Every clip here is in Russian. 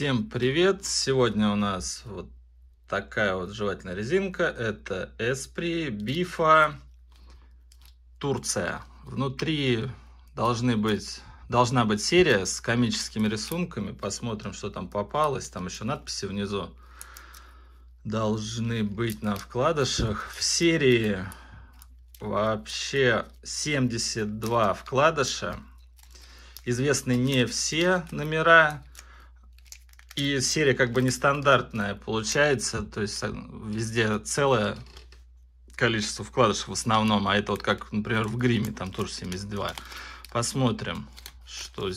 Всем привет! Сегодня у нас вот такая вот жевательная резинка. Это Esprit Бифа Турция. Внутри должны быть, должна быть серия с комическими рисунками. Посмотрим, что там попалось. Там еще надписи внизу должны быть на вкладышах. В серии вообще 72 вкладыша. Известны не все номера. И серия как бы нестандартная получается, то есть э, везде целое количество вкладышей в основном, а это вот как, например, в гриме, там тоже 72. Посмотрим, что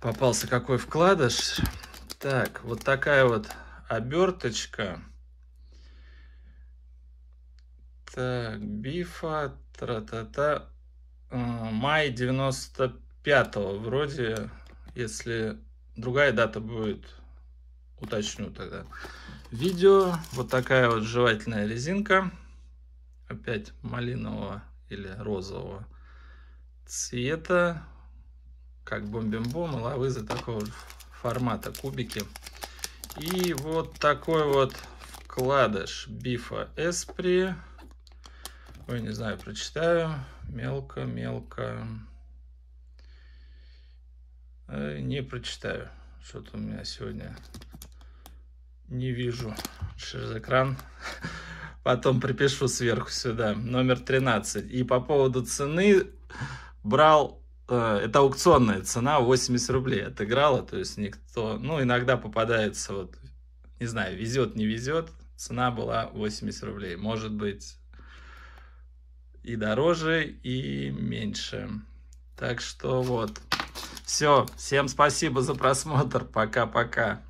попался какой вкладыш. Так, вот такая вот оберточка. Так, бифа, тра-та-та. Май 95-го вроде, если другая дата будет, уточню тогда. Видео, вот такая вот жевательная резинка, опять малинового или розового цвета, как бомбим-бом, за такого формата, кубики. И вот такой вот вкладыш бифа эспри. Ой, не знаю, прочитаю. Мелко, мелко. Э, не прочитаю. Что-то у меня сегодня не вижу через экран. Потом припишу сверху сюда. Номер 13. И по поводу цены брал... Э, это аукционная цена, 80 рублей отыграла. То есть никто... Ну, иногда попадается вот... Не знаю, везет, не везет. Цена была 80 рублей. Может быть и дороже, и меньше. Так что вот. Все, всем спасибо за просмотр. Пока-пока.